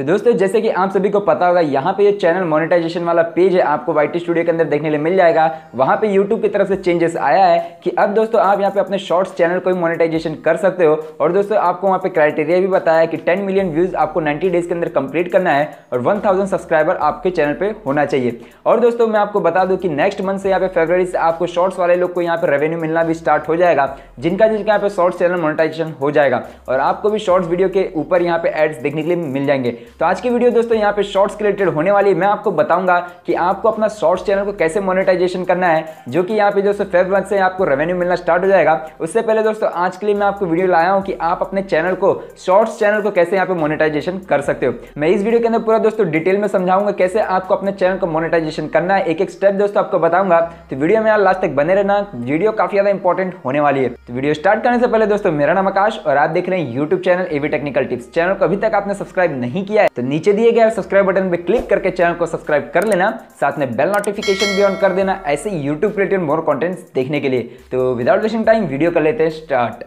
तो दोस्तों जैसे कि आप सभी को पता होगा यहाँ पे ये चैनल मोनेटाइजेशन वाला पेज है आपको वाई स्टूडियो के अंदर देखने के लिए मिल जाएगा वहाँ पे यूट्यूब की तरफ से चेंजेस आया है कि अब दोस्तों आप यहाँ पे अपने शॉर्ट्स चैनल को भी मोनेटाइजेशन कर सकते हो और दोस्तों आपको वहाँ पे क्राइटेरिया भी बताया कि टेन मिलियन व्यूज़ आपको नाइन्टी डेज़ के अंदर कंप्लीट करना है और वन सब्सक्राइबर आपके चैनल पर होना चाहिए और दोस्तों मैं आपको बता दूँ कि नेक्स्ट मंथ से यहाँ पे फेबररी से आपको शॉर्ट्स वाले लोग को यहाँ पर रेवेन्यू मिलना भी स्टार्ट हो जाएगा जिनका जिनका यहाँ पे शॉर्ट्स चैनल मोनिटाइजेशन हो जाएगा और आपको भी शॉर्ट्स वीडियो के ऊपर यहाँ पे एड्स देखने के लिए मिल जाएंगे तो आज की वीडियो दोस्तों यहाँ पे शॉर्ट्स रिलेटेड होने वाली है मैं आपको बताऊंगा कि आपको अपना शॉर्ट्स चैनल को कैसे मोनेटाइजेशन करना है जो कि यहाँ पे दोस्तों फेब मंथ से आपको रेवेन्यू मिलना स्टार्ट हो जाएगा उससे पहले दोस्तों आज के लिए मैं आपको वीडियो लाया हूँ कि आप अपने चैनल को शॉर्ट्स चैनल को कैसे यहाँ पे मोनिटाइजेशन कर सकते हो मैं इस वीडियो के अंदर पूरा दोस्तों डिटेल में समझाऊंगा कैसे आपको अपने चैनल को मोनिटाइजेशन करना है एक एक स्टेप दोस्तों आपको बताऊंगा तो वीडियो में यहाँ लास्ट तक बने रहना वीडियो काफी ज्यादा इंपॉर्टेंट होने वाली है तो वीडियो स्टार्ट करने से पहले दोस्तों मेरा नाम आकाश और आप देख रहे हैं YouTube channel AV technical tips channel को अभी तक आपने सब्सक्राइब नहीं किया किया है तो नीचे दिए गए सब्सक्राइब बटन पर क्लिक करके चैनल को सब्सक्राइब कर लेना साथ में बेल नोटिफिकेशन भी ऑन कर देना ऐसे यूट्यूब क्रिएटेड मोर कॉन्टेंट्स देखने के लिए तो विदाउट वेस्टिंग टाइम वीडियो कर लेते हैं स्टार्ट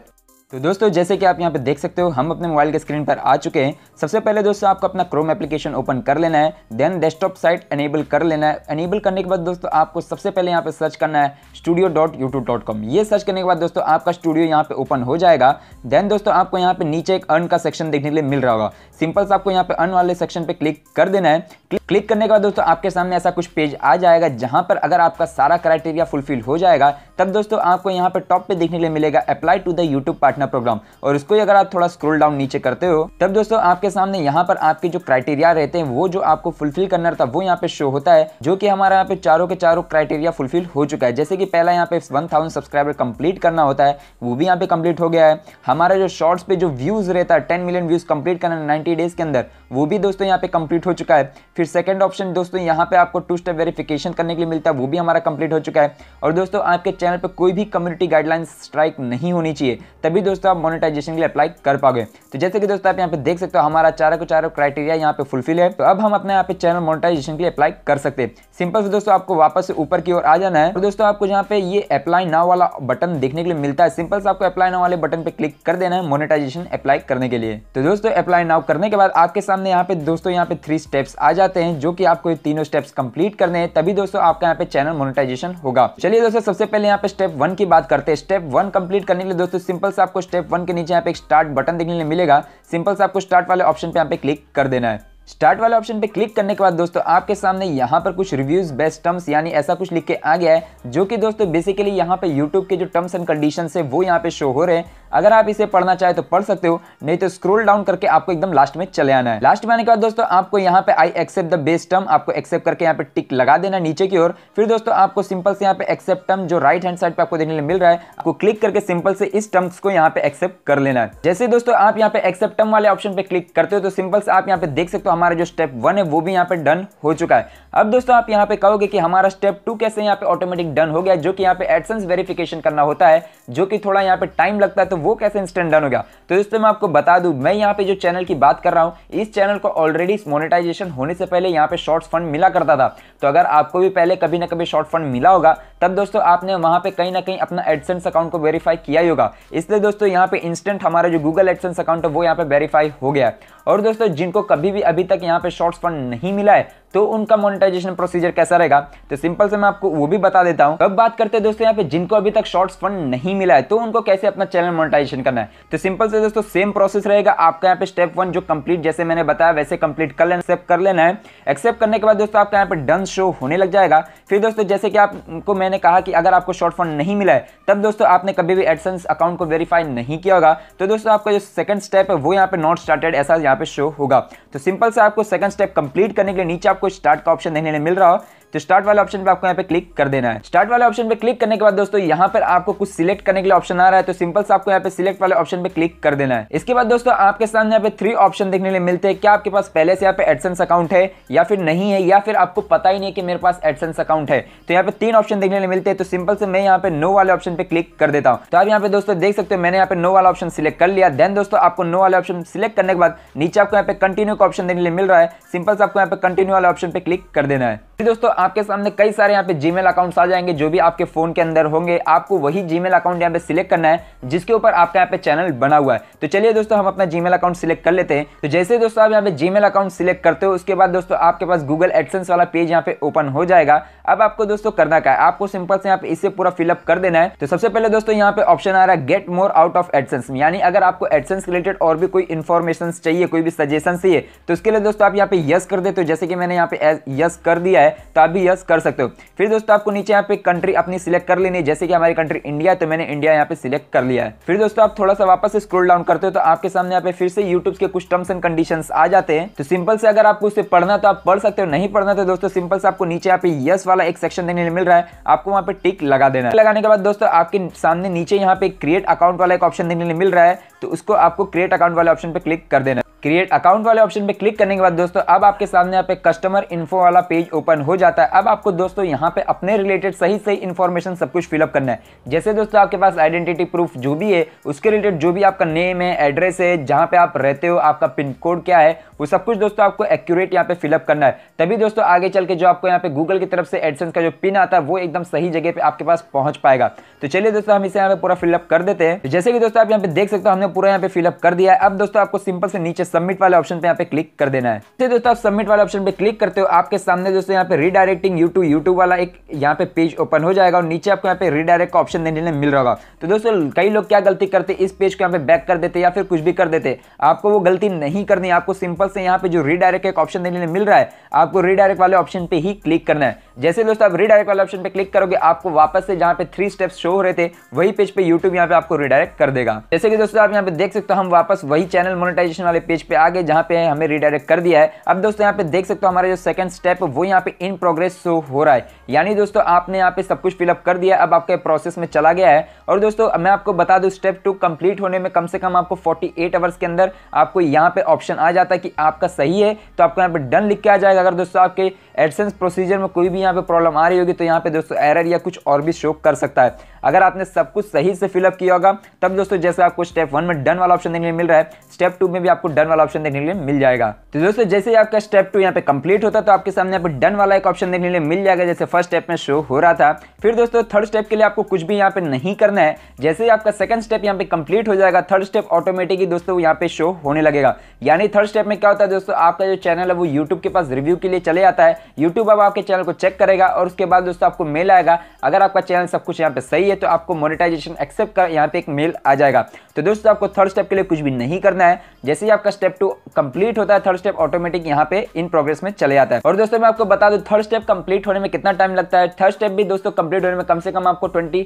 तो दोस्तों जैसे कि आप यहाँ पे देख सकते हो हम अपने मोबाइल के स्क्रीन पर आ चुके हैं सबसे पहले दोस्तों आपको अपना क्रोम एप्लीकेशन ओपन कर लेना है देन डेस्कटॉप साइट एनेबल कर लेना है एनेबल करने के बाद दोस्तों आपको सबसे पहले यहाँ पे सर्च करना है studio dot YouTube dot com ये सर्च करने के बाद दोस्तों आपका स्टूडियो यहाँ पे ओपन हो जाएगा देन दोस्तों आपको यहाँ पे नीचे एक अर्न का सेक्शन देखने के लिए मिल रहा होगा सिंपल से आपको यहाँ पे अर्न वाले सेक्शन पे क्लिक कर देना है क्लिक करने के बाद दोस्तों आपके सामने ऐसा कुछ पेज आ जाएगा जहाँ पर अगर आपका सारा क्राइटेरिया फुलफिल हो जाएगा तब दोस्तों आपको यहाँ पे टॉप पे देखने के लिए मिलेगा apply to the YouTube partner अपना प्रोग्राम और इसको अगर आप थोड़ा स्क्रोल डाउन नीचे करते हो तब दोस्तों आपके सामने यहाँ पर आपके जो क्राइटेरिया रहते हैं वो जो आपको फुलफिल करना था वो यहाँ पे शो होता है जो कि हमारा यहाँ पे चारों के चारों क्राइटेरिया फुलफिल हो चुका है जैसे कि पहला यहाँ पे 1000 सब्सक्राइबर कंप्लीट करना होता है वो भी यहाँ पे कंप्लीट हो गया है हमारा जो शॉर्ट्स पे जो व्यूज रहता है टेन मिलियन व्यूज कंप्लीट करना है नाइन्टी डेज के अंदर वो भी दोस्तों यहाँ पे कंप्लीट हो चुका है फिर सेकंड ऑप्शन दोस्तों यहाँ पे आपको टू स्टेप वेरिफिकेशन करने के लिए मिलता है वो भी हमारा कंप्लीट हो चुका है और दोस्तों आपके चैनल पर कोई भी कम्युनिटी गाइडलाइंस स्ट्राइक नहीं होनी चाहिए तभी दोस्तों आप मोनिटाइजेशन के लिए अप्लाई कर पाओगे तो जैसे कि दोस्तों आप यहाँ पे देख सकते हो हमारा चारों को चारों क्राइटेरिया यहाँ पे फुलफिल है तो अब हम अपने यहाँ पे चैनल मोनिटाइजेशन के लिए अप्लाई कर सकते हैं सिंपल से दोस्तों आपको वापस ऊपर की ओर आ जाना है तो दोस्तों आपको यहाँ पे ये अप्लाई ना वाला बटन देखने के लिए मिलता है सिंपल से आपको अप्लाई ना वाले बटन पे क्लिक कर देना है मोनिटाइजेशन अप्लाई करने के लिए तो दोस्तों अप्लाई नाव करने के बाद आपके सामने यहाँ पे दोस्तों यहाँ पे थ्री स्टेप्स आ जाते हैं जो कि आपको तीनों स्टेप्स कंप्लीट करने हैं तभी दोस्तों आपका यहाँ पे चैनल मोनिटाइजेशन होगा चलिए दोस्तों सबसे पहले यहाँ पे स्टेप वन की बात करते हैं स्टेप वन कंप्लीट करने के लिए दोस्तों सिंपल से आप आपको स्टेप वन के नीचे यहाँ पे एक स्टार्ट बटन देखने मिलेगा सिंपल से आपको स्टार्ट वाले ऑप्शन पे यहाँ पे क्लिक कर देना है स्टार्ट वाले ऑप्शन पे क्लिक करने के बाद दोस्तों आपके सामने यहाँ पर कुछ रिव्यूज बेस्ट टर्म्स यानी ऐसा कुछ लिख के आ गया है जो कि दोस्तों बेसिकली यहाँ पे यूट्यूब के जो टर्म्स एंड कंडीशन है वो यहाँ पे शो हो रहे हैं अगर आप इसे पढ़ना चाहे तो पढ़ सकते हो नहीं तो स्क्रोल डाउन करके आपको एकदम लास्ट में चले आना है लास्ट में आने के बाद दोस्तों आपको यहाँ पे I accept the best term आपको एक्सेप्ट करके यहाँ पे टिक लगा देना नीचे की ओर फिर दोस्तों आपको सिंपल से यहाँ पे एक्सेप्ट टर्म जो राइट हैंड साइड पे आपको देखने मिल रहा है आपको क्लिक करके सिंपल से इस टर्म्स को यहाँ पे एक्सेप्ट कर लेना है जैसे दोस्तों आप यहाँ पे एक्सेप्ट टर्म वाले ऑप्शन पे क्लिक करते हो तो सिंपल से आप यहाँ पे देख सकते हो हमारा जो स्टेप वन है वो भी यहाँ पे डन हो चुका है अब दोस्तों आप यहाँ पे कहोगे कि हमारा स्टेप टू कैसे यहाँ पे ऑटोमेटिक डन हो गया जो कि यहाँ पे एडसेंस वेरिफिकेशन करना होता है जो कि थोड़ा यहाँ पे टाइम लगता है तो वो कैसे इंस्टेंट डन हो गया तो दोस्तों मैं आपको बता दूँ मैं यहाँ पे जो चैनल की बात कर रहा हूँ इस चैनल को ऑलरेडी मोनिटाइजेशन होने से पहले यहाँ पे शॉर्ट्स फंड मिला करता था तो अगर आपको भी पहले कभी ना कभी शॉर्ट फंड मिला होगा तब दोस्तों आपने वहाँ पे कहीं ना कहीं अपना एडसेंस अकाउंट को वेरीफाई किया ही होगा इसलिए दोस्तों यहाँ पे इंस्टेंट हमारा जो गूगल एडसेंस अकाउंट है वो यहाँ पे वेरीफाई हो गया और दोस्तों जिनको कभी भी अभी तक यहाँ पे शॉर्ट्स फंड नहीं मिला है तो उनका मोनिटाइजेशन प्रोसीजर कैसा रहेगा तो सिंपल से मैं आपको वो भी बता देता हूँ अब बात करते हैं दोस्तों यहाँ पे जिनको अभी तक शॉर्ट्स फंड नहीं मिला है तो उनको कैसे अपना चैनल मोनिटाइजेशन करना है तो सिंपल से दोस्तों सेम प्रोसेस रहेगा आपका यहाँ पे स्टेप वन जो कंप्लीट जैसे मैंने बताया वैसे कंप्लीट कर लेना एक्सेप्ट कर लेना है एक्सेप्ट करने के बाद दोस्तों आपका यहाँ पे डन शो होने लग जाएगा फिर दोस्तों जैसे कि आपको मैंने कहा कि अगर आपको शॉर्ट फंड नहीं मिला है तब दोस्तों आपने कभी भी एडसेंस अकाउंट को वेरीफाई नहीं किया होगा तो दोस्तों आपका जो सेकंड स्टेप है वो यहाँ पे नॉट स्टार्टेड ऐसा यहाँ पे शो होगा तो सिंपल से आपको सेकंड स्टेप कंप्लीट करने के लिए नीचे आपको आपको स्टार्ट का ऑप्शन देखने मिल रहा हो तो स्टार्ट वाले ऑप्शन पे आपको यहाँ पे क्लिक कर देना है स्टार्ट वाले ऑप्शन पे क्लिक करने के बाद दोस्तों यहाँ पर आपको कुछ सिलेक्ट करने के लिए ऑप्शन आ रहा है तो सिंपल से आपको यहाँ पे सिलेक्ट वाले ऑप्शन पे क्लिक कर देना है इसके बाद दोस्तों आपके सामने यहाँ पे थ्री ऑप्शन देखने के लिए मिलते हैं क्या आपके पास पहले से यहाँ पे एडसेंस अकाउंट है या फिर नहीं है या फिर आपको पता ही नहीं कि मेरे पास एडसेंस अकाउंट है तो यहाँ पे तीन ऑप्शन देखने के लिए मिलते हैं तो सिंपल से मैं यहाँ पे नो वाले ऑप्शन पे क्लिक कर देता हूँ तो आप यहाँ पे दोस्तों देख सकते हो मैंने यहाँ पे नो वाला ऑप्शन सिलेक्ट कर लिया देन दोस्तों आपको नो वाले ऑप्शन सिलेक्ट करने के बाद नीचे आपको यहाँ पे कंटिन्यू का ऑप्शन देखने के लिए मिल रहा है सिंपल से आपको यहाँ पे कंटिन्यू वाले ऑप्शन पे क्लिक कर देना है दोस्तों आपके सामने कई सारे यहाँ पे जीमेल अकाउंट्स आ जाएंगे जो भी आपके फोन के अंदर होंगे आपको वही जीमेल अकाउंट यहाँ पे सिलेक्ट करना है जिसके ऊपर आपका यहाँ पे चैनल बना हुआ है तो चलिए दोस्तों हम अपना जीमेल अकाउंट सिलेक्ट कर लेते हैं तो जैसे दोस्तों आप यहाँ पे जीमेल अकाउंट सिलेक्ट करते हो उसके बाद दोस्तों आपके पास गूगल एडसेंस वाला पेज यहाँ पे ओपन हो जाएगा अब आपको दोस्तों करना क्या है आपको सिंपल से यहाँ पे इसे पूरा फिलअप कर देना है तो सबसे पहले दोस्तों यहाँ पे ऑप्शन आ रहा है get more out of AdSense यानी अगर आपको एडसेंस रिलेटेड और भी कोई इन्फॉर्मेशन चाहिए कोई भी सजेशन चाहिए तो उसके लिए दोस्तों आप यहाँ पे यस कर दे तो जैसे कि मैंने यहाँ पे यस कर दिया है तो आप भी यस कर सकते हो फिर दोस्तों आपको नीचे यहाँ पे कंट्री अपनी सिलेक्ट कर लेनी है जैसे कि हमारी कंट्री इंडिया है तो मैंने इंडिया यहाँ पे सिलेक्ट कर लिया है फिर दोस्तों आप थोड़ा सा वापस स्क्रोल डाउन करते हो तो आपके सामने यहाँ पे फिर से यूट्यूब के कुछ टर्म्स एंड कंडीशन आ जाते हैं तो सिंपल से अगर आपको उससे पढ़ना तो आप पढ़ सकते हो नहीं पढ़ना तो दोस्तों सिंपल से आपको नीचे यहाँ पे यस वाला एक सेक्शन देने मिल रहा है आपको वहाँ पे टिक लगा देना है लगाने के बाद दोस्तों आपके सामने नीचे यहाँ पे क्रिएट अकाउंट वाला एक ऑप्शन देने मिल रहा है तो उसको आपको क्रिएट अकाउंट वाले ऑप्शन पर क्लिक कर देना क्रिएट अकाउंट वाले ऑप्शन पे क्लिक करने के बाद दोस्तों अब आपके सामने यहाँ पे कस्टमर इन्फो वाला पेज ओपन हो जाता है अब आपको दोस्तों यहाँ पे अपने रिलेटेड सही सही इन्फॉर्मेशन सब कुछ फिलअप करना है जैसे दोस्तों आपके पास आइडेंटिटी प्रूफ जो भी है उसके रिलेटेड जो भी आपका नेम है एड्रेस है जहाँ पे आप रहते हो आपका पिन कोड क्या है वो सब कुछ दोस्तों आपको एक्यूरेट यहाँ पे फिलअप करना है तभी दोस्तों आगे चल के जो आपको यहाँ पे गूगल की तरफ से एडसेंस का जो पिन आता है वो एकदम सही जगह पर आपके पास पहुँच पाएगा तो चलिए दोस्तों हम इसे यहाँ पे पूरा फिलअप कर देते हैं जैसे कि दोस्तों आप यहाँ पे देख सकते हो हमने पूरा यहाँ पे फिलअप कर दिया है अब दोस्तों आपको सिंपल से नीचे सबमिट वाले ऑप्शन पे यहाँ पे क्लिक कर देना है तो दोस्तों आप सबमिट वाले ऑप्शन पे क्लिक करते हो आपके सामने दोस्तों यहाँ पे रीडायरेक्टिंग यूट्यूब यूट्यूब वाला एक यहाँ पे पेज ओपन हो जाएगा और नीचे आपको यहाँ पे रीडायरेक्ट ऑप्शन देने मिल रहा होगा तो दोस्तों कई लोग क्या गलती करते इस पेज को यहाँ पे बैक कर देते या फिर कुछ भी कर देते आपको वो गलती नहीं करनी आपको सिंपल से यहाँ पे जो रीडायरेक्ट एक ऑप्शन देने मिल रहा है आपको रीडायरेक्ट वाले ऑप्शन पे ही क्लिक करना है जैसे दोस्तों आप रीडायरेक्ट वाले ऑप्शन पे क्लिक करोगे आपको वापस से जहाँ पे थ्री स्टेप्स शो हो रहे थे वही पेज पे यूट्यूब यहाँ पे आपको रिडायरेक्ट कर देगा जैसे कि दोस्तों आप यहाँ पे देख सकते हो हम वापस वही चैनल मोनिटाइजेशन वाले पेज पे आ गए जहाँ पे हमें रिडायरेक्ट कर दिया है अब दोस्तों यहाँ पे देख सकते हो हमारा जो सेकंड स्टेप वो यहाँ पे इन प्रोग्रेस शो हो रहा है यानी दोस्तों आपने यहाँ पे सब कुछ फिलअप कर दिया अब आपके प्रोसेस में चला गया है और दोस्तों मैं आपको बता दूँ स्टेप टू कंप्लीट होने में कम से कम आपको फोर्टी आवर्स के अंदर आपको यहाँ पे ऑप्शन आ जाता है कि आपका सही है तो आपको यहाँ पे डन लिख के आ जाएगा अगर दोस्तों आपके एडसेंस प्रोसीजर में कोई भी यहाँ पे प्रॉब्लम आ रही होगी तो यहाँ पे दोस्तों एरर या कुछ और भी शो कर सकता है अगर आपने सब कुछ सही से फिलअप किया होगा तब दोस्तों जैसे आपको स्टेप वन में डन वाला ऑप्शन देखने मिल रहा है स्टेप टू में भी आपको डन डन वाला ऑप्शन देखने के लिए मिल जाएगा तो दोस्तों जैसे ही आपका स्टेप टू यहाँ पे कंप्लीट होता है तो आपके सामने यहाँ पे डन वाला एक ऑप्शन देखने के लिए मिल जाएगा जैसे फर्स्ट स्टेप में शो हो रहा था फिर दोस्तों थर्ड स्टेप के लिए आपको कुछ भी यहाँ पे नहीं करना है जैसे ही आपका सेकंड स्टेप यहाँ पे कंप्लीट हो जाएगा थर्ड स्टेप ऑटोमेटिकली दोस्तों यहाँ पे शो होने लगेगा यानी थर्ड स्टेप में क्या होता है दोस्तों आपका जो चैनल है वो यूट्यूब के पास रिव्यू के लिए चले आता है यूट्यूब अब आपके चैनल को चेक करेगा और उसके बाद दोस्तों आपको मेल आएगा अगर आपका चैनल सब कुछ यहाँ पे सही है तो आपको मोनिटाइजेशन एक्सेप्ट कर यहाँ पे एक मेल आ जाएगा तो दोस्तों आपको थर्ड स्टेप के लिए कुछ भी नहीं करना है जैसे ही आपका स्टेप टू कंप्लीट होता है थर्ड स्टेप ऑटोमेटिक यहाँ पे इन प्रोग्रेस में चले जाता है और दोस्तों मैं आपको बता दूं थर्ड स्टेप कंप्लीट होने में कितना टाइम लगता है थर्ड स्टेप भी दोस्तों कंप्लीट होने में कम से कम आपको twenty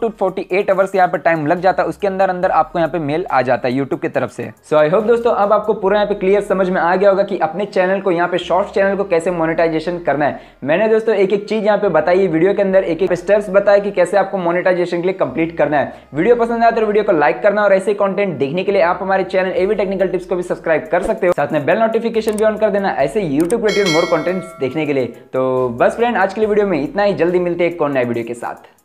to forty eight hours यहाँ पर टाइम लग जाता है उसके अंदर अंदर आपको यहाँ पे मेल आ जाता है यूट्यूब की तरफ से सो आई होप दोस्तों अब आपको पूरा यहाँ पे क्लियर समझ में आ गया होगा कि अपने चैनल को यहाँ पे शॉर्ट चैनल को कैसे मोनिटाइजेशन करना है मैंने दोस्तों एक एक चीज यहाँ पे बताई वीडियो के अंदर एक एक स्टेप्स बताया कि कैसे आपको मोनिटाइजेशन के लिए कंप्लीट करना है वीडियो पसंद आया तो वीडियो को लाइक करना और ऐसे कंटेंट देखने के लिए आप हमारे चैनल एवी टेक्निकल टिप्स को भी सब्सक्राइब कर सकते हो साथ में बेल नोटिफिकेशन भी ऑन कर देना ऐसे यूट्यूब रेडियो मोर कॉन्टेंट देखने के लिए तो बस फ्रेंड आज के लिए वीडियो में इतना ही जल्दी मिलते हैं एक कौन नए वीडियो के साथ